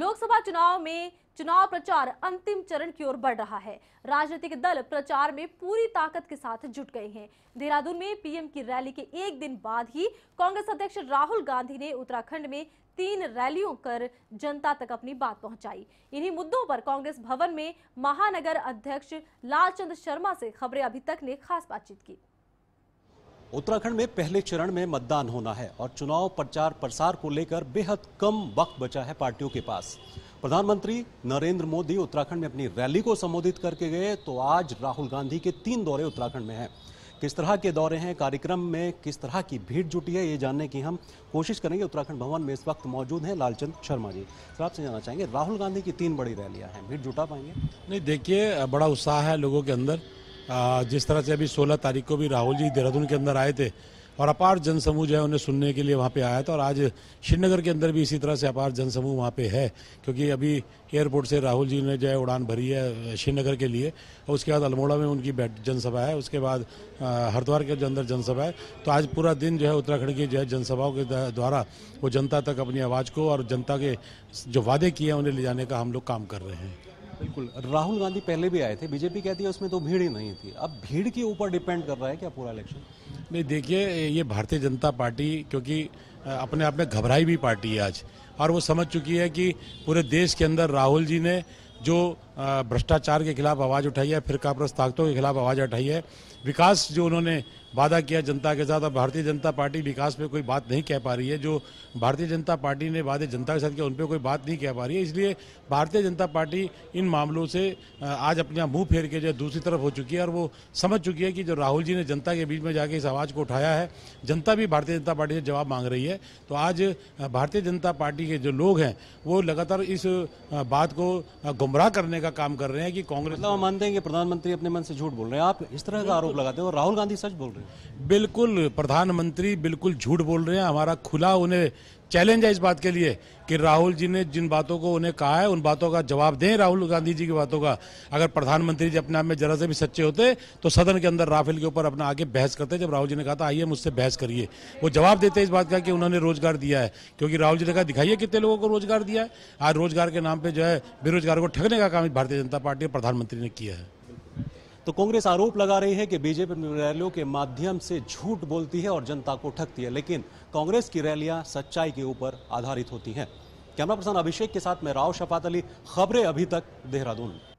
लोकसभा चुनाव में चुनाव प्रचार अंतिम चरण की ओर बढ़ रहा है राजनीतिक दल प्रचार में पूरी ताकत के साथ जुट गए हैं देहरादून में पीएम की रैली के एक दिन बाद ही कांग्रेस अध्यक्ष राहुल गांधी ने उत्तराखंड में तीन रैलियों कर जनता तक अपनी बात पहुंचाई इन्हीं मुद्दों पर कांग्रेस भवन में महानगर अध्यक्ष लालचंद शर्मा से खबरें अभी तक ने खास बातचीत की उत्तराखंड में पहले चरण में मतदान होना है और चुनाव प्रचार प्रसार को लेकर बेहद कम वक्त बचा है पार्टियों के पास प्रधानमंत्री नरेंद्र मोदी उत्तराखंड में अपनी रैली को संबोधित करके गए तो आज राहुल गांधी के तीन दौरे उत्तराखंड में हैं किस तरह के दौरे हैं कार्यक्रम में किस तरह की भीड़ जुटी है ये जानने की हम कोशिश करेंगे उत्तराखंड भवन में इस वक्त मौजूद हैं लालचंद शर्मा जी सर आपसे जानना चाहेंगे राहुल गांधी की तीन बड़ी रैलियां हैं भीड़ जुटा पाएंगे नहीं देखिए बड़ा उत्साह है लोगों के अंदर जिस तरह से अभी 16 तारीख को भी राहुल जी देहरादून के अंदर आए थे और अपार जनसमूह जो है उन्हें सुनने के लिए वहाँ पे आया था और आज श्रीनगर के अंदर भी इसी तरह से अपार जनसमूह वहाँ पे है क्योंकि अभी एयरपोर्ट से राहुल जी ने जो है उड़ान भरी है श्रीनगर के लिए और उसके बाद अल्मोड़ा में उनकी जनसभा है उसके बाद हरिद्वार के अंदर जनसभा है तो आज पूरा दिन जो है उत्तराखंड की जो है जनसभाओं के द्वारा वो जनता तक अपनी आवाज़ को और जनता के जो वादे किए हैं उन्हें ले जाने का हम लोग काम कर रहे हैं बिल्कुल राहुल गांधी पहले भी आए थे बीजेपी कहती है उसमें तो भीड़ ही नहीं थी अब भीड़ के ऊपर डिपेंड कर रहा है क्या पूरा इलेक्शन नहीं देखिए ये भारतीय जनता पार्टी क्योंकि अपने आप में घबराई भी पार्टी है आज और वो समझ चुकी है कि पूरे देश के अंदर राहुल जी ने जो भ्रष्टाचार के खिलाफ आवाज़ उठाई है फिर काप्रस्त ताकतों के खिलाफ आवाज़ उठाई है विकास जो उन्होंने वादा किया जनता के साथ और भारतीय जनता पार्टी विकास पे कोई बात नहीं कह पा रही है जो भारतीय जनता पार्टी ने वादे जनता के साथ किया उन पर कोई बात नहीं कह पा रही है इसलिए भारतीय जनता पार्टी इन मामलों से आज अपना मुंह फेर के जो दूसरी तरफ हो चुकी है और वो समझ चुकी है कि जो राहुल जी ने जनता के बीच में जाके इस आवाज़ को उठाया है जनता भी भारतीय जनता पार्टी से जवाब मांग रही है तो आज भारतीय जनता पार्टी के जो लोग हैं वो लगातार इस बात को गुमराह करने का काम कर रहे हैं कि कांग्रेस मतलब मानते हैं कि प्रधानमंत्री अपने मन से झूठ बोल रहे हैं आप इस तरह का आरोप लगाते हो राहुल गांधी सच बोल रहे हैं बिल्कुल प्रधानमंत्री बिल्कुल झूठ बोल रहे हैं हमारा खुला उन्हें चैलेंज है इस बात के लिए कि राहुल जी ने जिन बातों को उन्हें कहा है उन बातों का जवाब दें राहुल गांधी जी की बातों का अगर प्रधानमंत्री जी अपने आप में जरा से भी सच्चे होते तो सदन के अंदर राफेल के ऊपर अपना आगे बहस करते जब राहुल जी ने कहा था आइए मुझसे बहस करिए वो जवाब देते इस बात का कि उन्होंने रोजगार दिया है क्योंकि राहुल जी ने कहा दिखाइए कितने लोगों को रोजगार दिया है आज रोजगार के नाम पर जो है बेरोजगार को ठगने का काम भारतीय जनता पार्टी और प्रधानमंत्री ने किया है तो कांग्रेस आरोप लगा रही है कि बीजेपी रैलियों के माध्यम से झूठ बोलती है और जनता को ठगती है लेकिन कांग्रेस की रैलियां सच्चाई के ऊपर आधारित होती हैं कैमरा पर्सन अभिषेक के साथ मैं राव शफात अली खबरें अभी तक देहरादून